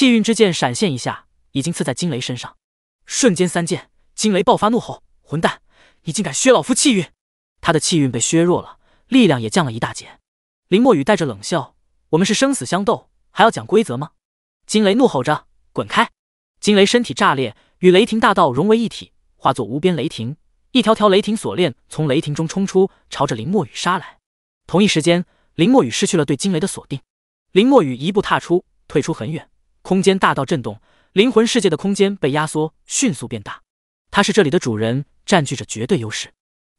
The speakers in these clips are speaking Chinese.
气运之剑闪现一下，已经刺在金雷身上。瞬间三剑，惊雷爆发怒吼：“混蛋，你竟敢削老夫气运！”他的气运被削弱了，力量也降了一大截。林墨雨带着冷笑：“我们是生死相斗，还要讲规则吗？”金雷怒吼着：“滚开！”金雷身体炸裂，与雷霆大道融为一体，化作无边雷霆。一条条雷霆锁链从雷霆中冲出，朝着林墨雨杀来。同一时间，林墨雨失去了对金雷的锁定。林墨雨一步踏出，退出很远。空间大道震动，灵魂世界的空间被压缩，迅速变大。他是这里的主人，占据着绝对优势。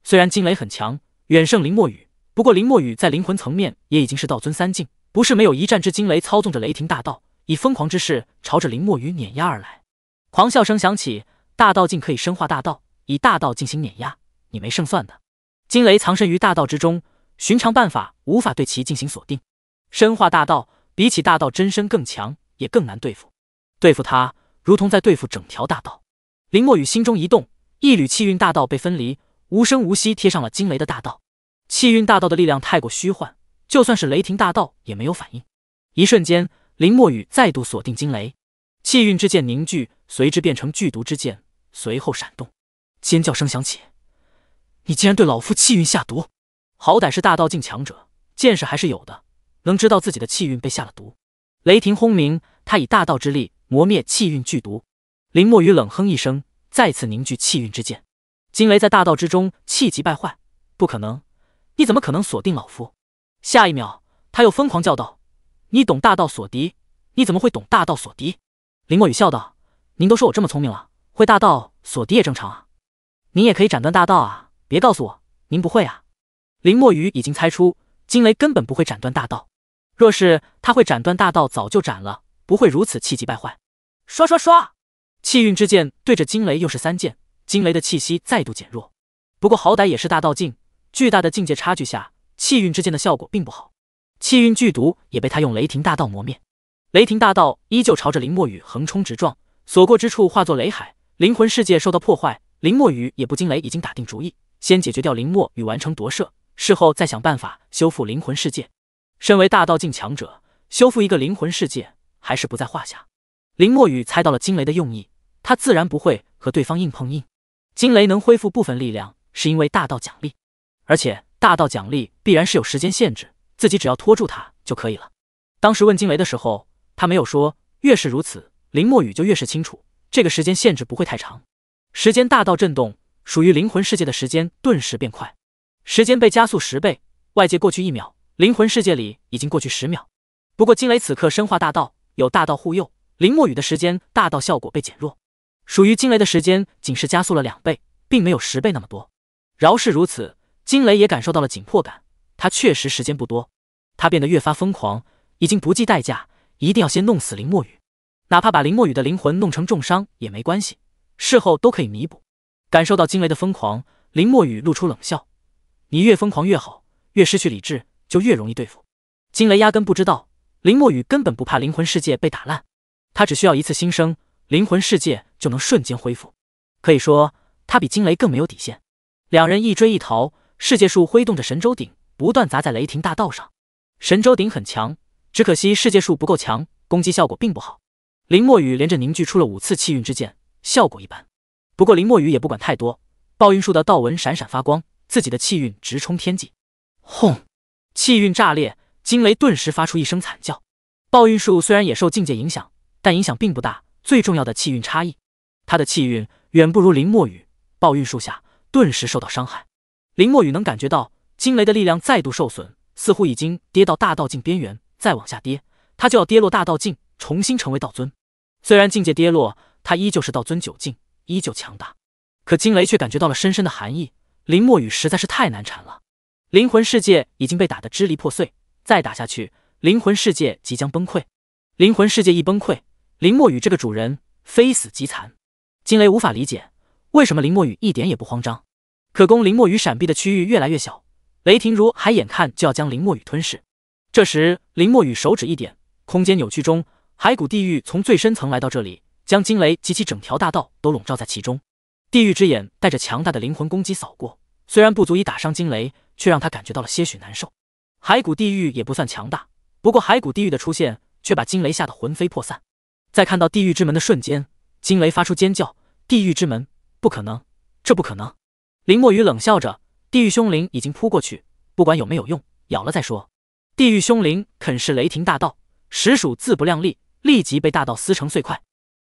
虽然惊雷很强，远胜林墨雨，不过林墨雨在灵魂层面也已经是道尊三境，不是没有一战之惊雷操纵着雷霆大道，以疯狂之势朝着林墨雨碾压而来。狂笑声响起，大道境可以生化大道，以大道进行碾压，你没胜算的。惊雷藏身于大道之中，寻常办法无法对其进行锁定。深化大道，比起大道真身更强。也更难对付，对付他如同在对付整条大道。林墨雨心中一动，一缕气运大道被分离，无声无息贴上了惊雷的大道。气运大道的力量太过虚幻，就算是雷霆大道也没有反应。一瞬间，林墨雨再度锁定惊雷，气运之剑凝聚，随之变成剧毒之剑，随后闪动。尖叫声响起：“你竟然对老夫气运下毒！好歹是大道境强者，见识还是有的，能知道自己的气运被下了毒。”雷霆轰鸣。他以大道之力磨灭气运剧毒，林墨雨冷哼一声，再次凝聚气运之剑。惊雷在大道之中气急败坏，不可能！你怎么可能锁定老夫？下一秒，他又疯狂叫道：“你懂大道锁敌？你怎么会懂大道锁敌？”林墨雨笑道：“您都说我这么聪明了，会大道锁敌也正常啊。您也可以斩断大道啊！别告诉我您不会啊！”林墨雨已经猜出惊雷根本不会斩断大道，若是他会斩断大道，早就斩了。不会如此气急败坏，刷刷刷，气运之剑对着惊雷又是三剑，惊雷的气息再度减弱。不过好歹也是大道境，巨大的境界差距下，气运之剑的效果并不好，气运剧毒也被他用雷霆大道磨灭。雷霆大道依旧朝着林墨雨横冲直撞，所过之处化作雷海，灵魂世界受到破坏。林墨雨也不惊雷已经打定主意，先解决掉林墨雨，完成夺舍，事后再想办法修复灵魂世界。身为大道境强者，修复一个灵魂世界。还是不在话下。林墨雨猜到了惊雷的用意，他自然不会和对方硬碰硬。惊雷能恢复部分力量，是因为大道奖励，而且大道奖励必然是有时间限制，自己只要拖住他就可以了。当时问惊雷的时候，他没有说，越是如此，林墨雨就越是清楚，这个时间限制不会太长。时间大道震动，属于灵魂世界的时间顿时变快，时间被加速十倍，外界过去一秒，灵魂世界里已经过去十秒。不过惊雷此刻深化大道。有大道护佑，林墨雨的时间大道效果被减弱，属于惊雷的时间仅是加速了两倍，并没有十倍那么多。饶是如此，惊雷也感受到了紧迫感，他确实时间不多，他变得越发疯狂，已经不计代价，一定要先弄死林墨雨，哪怕把林墨雨的灵魂弄成重伤也没关系，事后都可以弥补。感受到惊雷的疯狂，林墨雨露出冷笑：“你越疯狂越好，越失去理智就越容易对付。”惊雷压根不知道。林墨雨根本不怕灵魂世界被打烂，他只需要一次新生，灵魂世界就能瞬间恢复。可以说，他比惊雷更没有底线。两人一追一逃，世界树挥动着神州鼎，不断砸在雷霆大道上。神州鼎很强，只可惜世界树不够强，攻击效果并不好。林墨雨连着凝聚出了五次气运之剑，效果一般。不过林墨雨也不管太多，暴运术的道纹闪闪发光，自己的气运直冲天际。轰！气运炸裂。惊雷顿时发出一声惨叫，暴运术虽然也受境界影响，但影响并不大。最重要的气运差异，他的气运远不如林墨雨。暴运术下，顿时受到伤害。林墨雨能感觉到惊雷的力量再度受损，似乎已经跌到大道境边缘，再往下跌，他就要跌落大道境，重新成为道尊。虽然境界跌落，他依旧是道尊九境，依旧强大。可惊雷却感觉到了深深的寒意。林墨雨实在是太难缠了，灵魂世界已经被打得支离破碎。再打下去，灵魂世界即将崩溃。灵魂世界一崩溃，林墨雨这个主人非死即残。惊雷无法理解，为什么林墨雨一点也不慌张。可供林墨雨闪避的区域越来越小，雷霆如海，眼看就要将林墨雨吞噬。这时，林墨雨手指一点，空间扭曲中，骸骨地狱从最深层来到这里，将惊雷及其整条大道都笼罩在其中。地狱之眼带着强大的灵魂攻击扫过，虽然不足以打伤惊雷，却让他感觉到了些许难受。骸骨地狱也不算强大，不过骸骨地狱的出现却把惊雷吓得魂飞魄散。在看到地狱之门的瞬间，惊雷发出尖叫：“地狱之门，不可能，这不可能！”林墨雨冷笑着。地狱凶灵已经扑过去，不管有没有用，咬了再说。地狱凶灵啃噬雷霆大道，实属自不量力，立即被大道撕成碎块。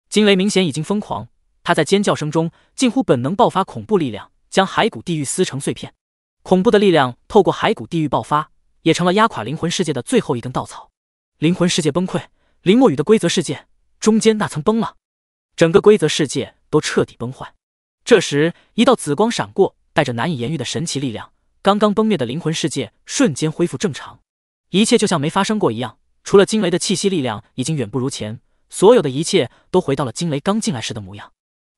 惊雷明显已经疯狂，他在尖叫声中近乎本能爆发恐怖力量，将骸骨地狱撕成碎片。恐怖的力量透过骸骨地狱爆发。也成了压垮灵魂世界的最后一根稻草，灵魂世界崩溃，林墨雨的规则世界中间那层崩了，整个规则世界都彻底崩坏。这时，一道紫光闪过，带着难以言喻的神奇力量，刚刚崩灭的灵魂世界瞬间恢复正常，一切就像没发生过一样。除了惊雷的气息力量已经远不如前，所有的一切都回到了惊雷刚进来时的模样。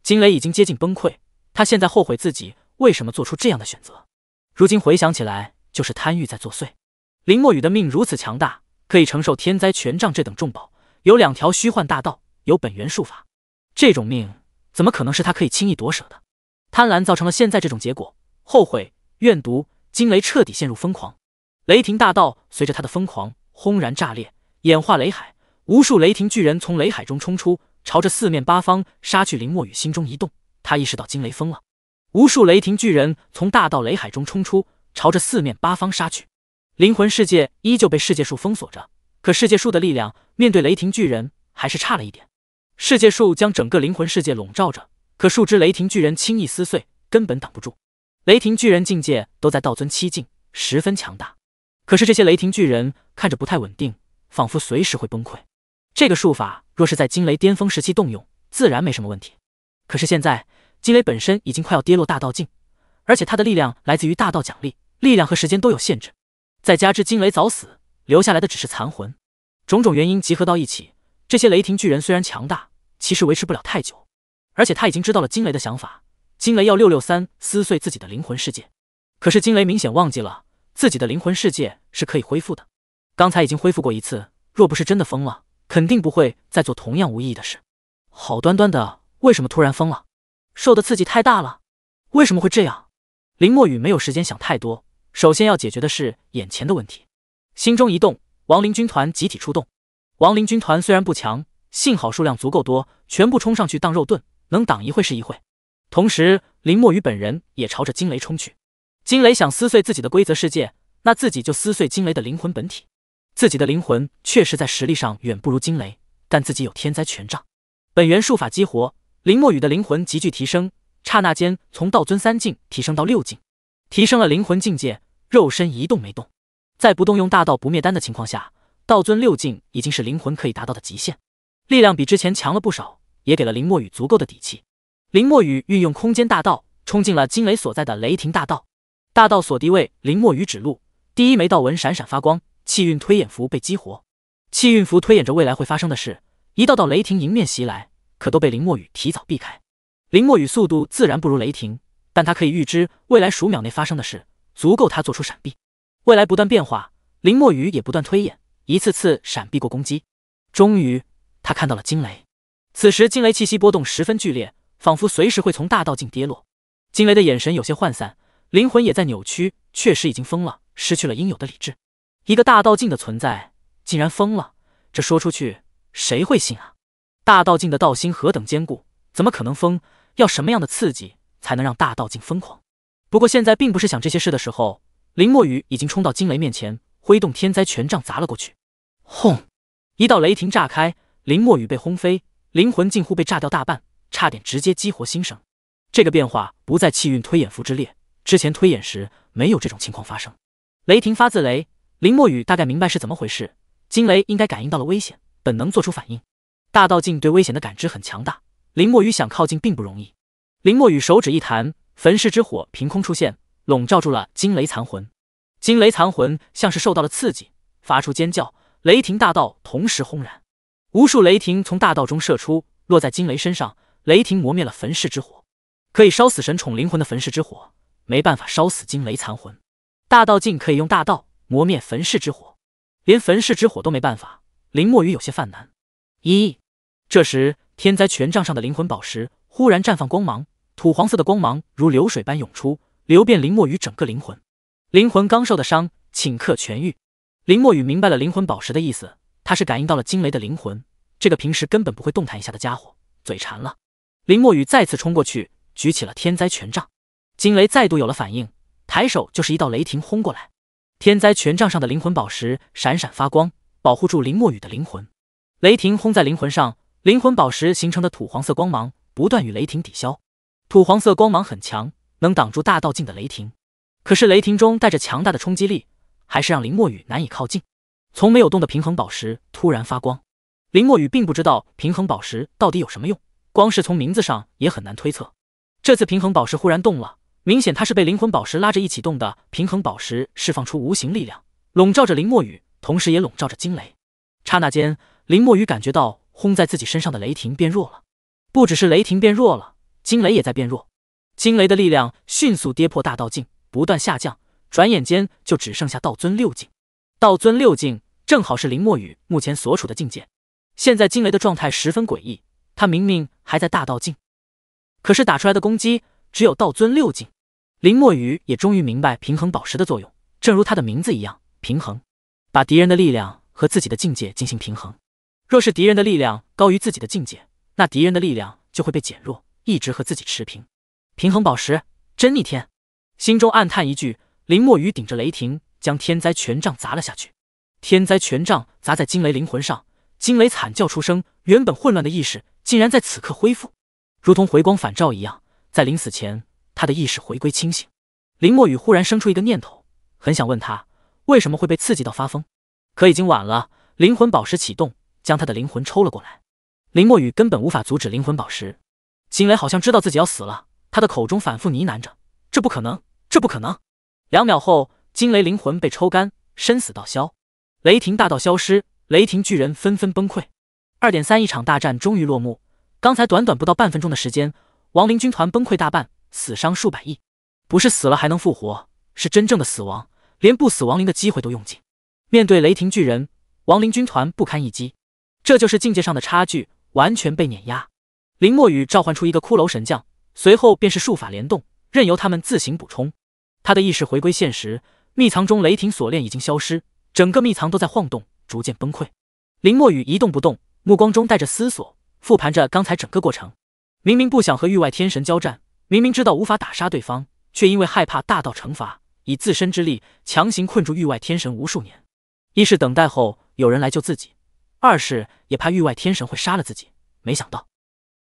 惊雷已经接近崩溃，他现在后悔自己为什么做出这样的选择，如今回想起来，就是贪欲在作祟。林墨雨的命如此强大，可以承受天灾权杖这等重宝，有两条虚幻大道，有本源术法，这种命怎么可能是他可以轻易夺舍的？贪婪造成了现在这种结果，后悔、怨毒、惊雷彻底陷入疯狂，雷霆大道随着他的疯狂轰然炸裂，演化雷海，无数雷霆巨人从雷海中冲出，朝着四面八方杀去。林墨雨心中一动，他意识到惊雷疯了，无数雷霆巨人从大道雷海中冲出，朝着四面八方杀去。灵魂世界依旧被世界树封锁着，可世界树的力量面对雷霆巨人还是差了一点。世界树将整个灵魂世界笼罩着，可树枝雷霆巨人轻易撕碎，根本挡不住。雷霆巨人境界都在道尊七境，十分强大。可是这些雷霆巨人看着不太稳定，仿佛随时会崩溃。这个术法若是在惊雷巅峰时期动用，自然没什么问题。可是现在惊雷本身已经快要跌落大道境，而且它的力量来自于大道奖励，力量和时间都有限制。再加之惊雷早死，留下来的只是残魂，种种原因集合到一起，这些雷霆巨人虽然强大，其实维持不了太久。而且他已经知道了惊雷的想法，惊雷要六六三撕碎自己的灵魂世界。可是惊雷明显忘记了自己的灵魂世界是可以恢复的，刚才已经恢复过一次，若不是真的疯了，肯定不会再做同样无意义的事。好端端的，为什么突然疯了？受的刺激太大了？为什么会这样？林墨雨没有时间想太多。首先要解决的是眼前的问题。心中一动，亡灵军团集体出动。亡灵军团虽然不强，幸好数量足够多，全部冲上去当肉盾，能挡一会是一会。同时，林墨雨本人也朝着惊雷冲去。惊雷想撕碎自己的规则世界，那自己就撕碎惊雷的灵魂本体。自己的灵魂确实在实力上远不如惊雷，但自己有天灾权杖，本源术法激活，林墨雨的灵魂急剧提升，刹那间从道尊三境提升到六境。提升了灵魂境界，肉身一动没动。在不动用大道不灭丹的情况下，道尊六境已经是灵魂可以达到的极限，力量比之前强了不少，也给了林墨雨足够的底气。林墨雨运用空间大道，冲进了惊雷所在的雷霆大道。大道所敌位，林墨雨指路。第一枚道纹闪闪发光，气运推演符被激活，气运符推演着未来会发生的事。一道道雷霆迎面袭来，可都被林墨雨提早避开。林墨雨速度自然不如雷霆。但他可以预知未来数秒内发生的事，足够他做出闪避。未来不断变化，林墨雨也不断推演，一次次闪避过攻击。终于，他看到了惊雷。此时，惊雷气息波动十分剧烈，仿佛随时会从大道境跌落。惊雷的眼神有些涣散，灵魂也在扭曲，确实已经疯了，失去了应有的理智。一个大道境的存在竟然疯了，这说出去谁会信啊？大道境的道心何等坚固，怎么可能疯？要什么样的刺激？才能让大道境疯狂。不过现在并不是想这些事的时候。林墨雨已经冲到惊雷面前，挥动天灾权杖砸了过去。轰！一道雷霆炸开，林墨雨被轰飞，灵魂近乎被炸掉大半，差点直接激活新生。这个变化不在气运推演符之列，之前推演时没有这种情况发生。雷霆发自雷，林墨雨大概明白是怎么回事。惊雷应该感应到了危险，本能做出反应。大道境对危险的感知很强大，林墨雨想靠近并不容易。林墨雨手指一弹，焚世之火凭空出现，笼罩住了惊雷残魂。惊雷残魂像是受到了刺激，发出尖叫。雷霆大道同时轰然，无数雷霆从大道中射出，落在惊雷身上。雷霆磨灭了焚世之火，可以烧死神宠灵魂的焚世之火，没办法烧死惊雷残魂。大道竟可以用大道磨灭焚世之火，连焚世之火都没办法。林墨雨有些犯难。一，这时天灾权杖上的灵魂宝石忽然绽放光芒。土黄色的光芒如流水般涌出，流遍林墨雨整个灵魂。灵魂刚受的伤，顷刻痊愈。林墨雨明白了灵魂宝石的意思，他是感应到了惊雷的灵魂。这个平时根本不会动弹一下的家伙，嘴馋了。林墨雨再次冲过去，举起了天灾权杖。惊雷再度有了反应，抬手就是一道雷霆轰过来。天灾权杖上的灵魂宝石闪闪发光，保护住林墨雨的灵魂。雷霆轰在灵魂上，灵魂宝石形成的土黄色光芒不断与雷霆抵消。土黄色光芒很强，能挡住大道境的雷霆，可是雷霆中带着强大的冲击力，还是让林墨雨难以靠近。从没有动的平衡宝石突然发光，林墨雨并不知道平衡宝石到底有什么用，光是从名字上也很难推测。这次平衡宝石忽然动了，明显它是被灵魂宝石拉着一起动的。平衡宝石释放出无形力量，笼罩着林墨雨，同时也笼罩着惊雷。刹那间，林墨雨感觉到轰在自己身上的雷霆变弱了，不只是雷霆变弱了。惊雷也在变弱，惊雷的力量迅速跌破大道境，不断下降，转眼间就只剩下道尊六境。道尊六境正好是林墨雨目前所处的境界。现在惊雷的状态十分诡异，他明明还在大道境，可是打出来的攻击只有道尊六境。林墨雨也终于明白平衡宝石的作用，正如他的名字一样，平衡，把敌人的力量和自己的境界进行平衡。若是敌人的力量高于自己的境界，那敌人的力量就会被减弱。一直和自己持平，平衡宝石真逆天，心中暗叹一句。林墨雨顶着雷霆，将天灾权杖砸了下去。天灾权杖砸在惊雷灵魂上，惊雷惨叫出声。原本混乱的意识竟然在此刻恢复，如同回光返照一样，在临死前，他的意识回归清醒。林墨雨忽然生出一个念头，很想问他为什么会被刺激到发疯，可已经晚了。灵魂宝石启动，将他的灵魂抽了过来。林墨雨根本无法阻止灵魂宝石。金雷好像知道自己要死了，他的口中反复呢喃着：“这不可能，这不可能。”两秒后，金雷灵魂被抽干，生死道消，雷霆大道消失，雷霆巨人纷纷崩溃。二点三，一场大战终于落幕。刚才短短不到半分钟的时间，亡灵军团崩溃大半，死伤数百亿。不是死了还能复活，是真正的死亡，连不死亡灵的机会都用尽。面对雷霆巨人，亡灵军团不堪一击，这就是境界上的差距，完全被碾压。林墨雨召唤出一个骷髅神将，随后便是术法联动，任由他们自行补充。他的意识回归现实，密藏中雷霆锁链已经消失，整个密藏都在晃动，逐渐崩溃。林墨雨一动不动，目光中带着思索，复盘着刚才整个过程。明明不想和域外天神交战，明明知道无法打杀对方，却因为害怕大道惩罚，以自身之力强行困住域外天神无数年。一是等待后有人来救自己，二是也怕域外天神会杀了自己。没想到。